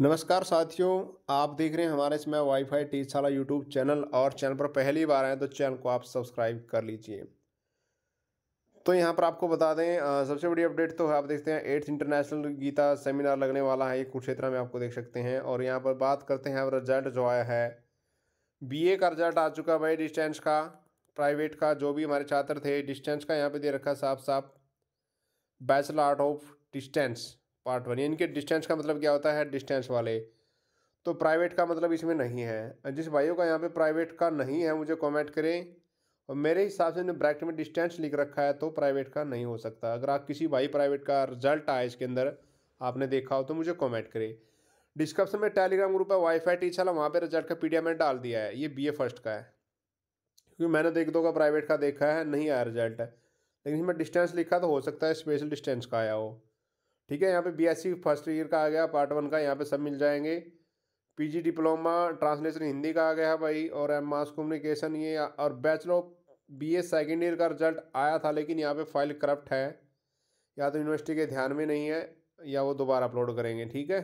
नमस्कार साथियों आप देख रहे हैं हमारे इसमें वाईफाई टीचाला यूट्यूब चैनल और चैनल पर पहली बार आए तो चैनल को आप सब्सक्राइब कर लीजिए तो यहाँ पर आपको बता दें सबसे बड़ी अपडेट तो आप देखते हैं एट्थ इंटरनेशनल गीता सेमिनार लगने वाला है ये कुरुक्षेत्र में आपको देख सकते हैं और यहाँ पर बात करते हैं अब रिजल्ट जो आया है बीए का रिजल्ट आ चुका भाई डिस्टेंस का प्राइवेट का जो भी हमारे छात्र थे डिस्टेंस का यहाँ पर दे रखा साफ साफ bachelor art of distance part one इनके डिस्टेंस का मतलब क्या होता है डिस्टेंस वाले तो प्राइवेट का मतलब इसमें नहीं है जिस भाइयों का यहाँ पे प्राइवेट का नहीं है मुझे कमेंट करें और मेरे हिसाब से इन्होंने ब्रैकेट में डिस्टेंस लिख रखा है तो प्राइवेट का नहीं हो सकता अगर आप किसी भाई प्राइवेट का रिजल्ट आया इसके अंदर आपने देखा हो तो मुझे कमेंट करें डिस्क्रिप्शन में टेलीग्राम ग्रुप है वाई फाई टीचर वहाँ पर रिजल्ट का पी मैंने डाल दिया है ये बी फर्स्ट का है क्योंकि मैंने देख तो दो का प्राइवेट का देखा है नहीं आया रिजल्ट है लेकिन इसमें डिस्टेंस लिखा तो हो सकता है स्पेशल डिस्टेंस का आया हो ठीक है यहाँ पे बीएससी फर्स्ट ईयर का आ गया पार्ट वन का यहाँ पे सब मिल जाएंगे पीजी डिप्लोमा ट्रांसलेशन हिंदी का आ गया भाई और एम मास कम्युनिकेशन ये और bachelor of B A second year का रिजल्ट आया था लेकिन यहाँ पे फाइल करप्ट है या तो यूनिवर्सिटी के ध्यान में नहीं है या वो दोबारा अपलोड करेंगे ठीक है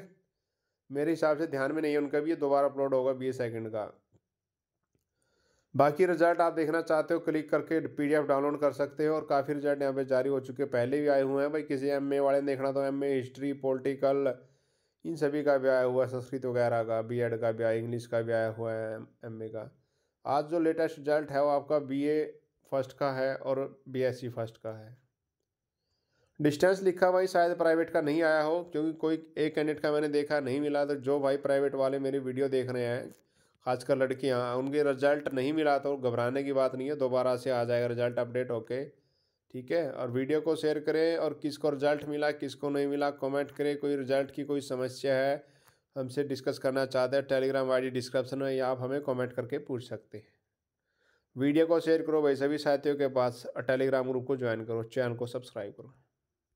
मेरे हिसाब से ध्यान में नहीं है उनका भी ये दोबारा अपलोड होगा बी ए सेकेंड का बाकी रिजल्ट आप देखना चाहते हो क्लिक करके पीडीएफ डाउनलोड कर सकते हो और काफ़ी रिजल्ट यहाँ पे जारी हो चुके पहले भी आए हुए हैं भाई किसी एम ए वाले ने देखना तो एम ए हिस्ट्री पॉलिटिकल इन सभी का भी आया हुआ है संस्कृत वगैरह का बी एड का भी आया इंग्लिश का भी आया हुआ है एम ए का आज जो लेटेस्ट रिजल्ट है वो आपका बी ए फर्स्ट का है और बी एस सी फर्स्ट का है डिस्टेंस लिखा भाई शायद प्राइवेट का नहीं आया हो क्योंकि कोई एक कैंडिडेट का मैंने देखा नहीं मिला तो जो भाई प्राइवेट वाले मेरी वीडियो देख रहे हैं खासकर लड़कियाँ उनके रिजल्ट नहीं मिला तो घबराने की बात नहीं है दोबारा से आ जाएगा रिजल्ट अपडेट होके ठीक है और वीडियो को शेयर करें और किसको रिजल्ट मिला किसको नहीं मिला कमेंट करें कोई रिजल्ट की कोई समस्या है हमसे डिस्कस करना चाहते हैं टेलीग्राम आईडी डिस्क्रिप्शन में या आप हमें कमेंट करके पूछ सकते हैं वीडियो को शेयर करो वैसे भी साथियों के पास टेलीग्राम ग्रुप को ज्वाइन करो चैनल को सब्सक्राइब करो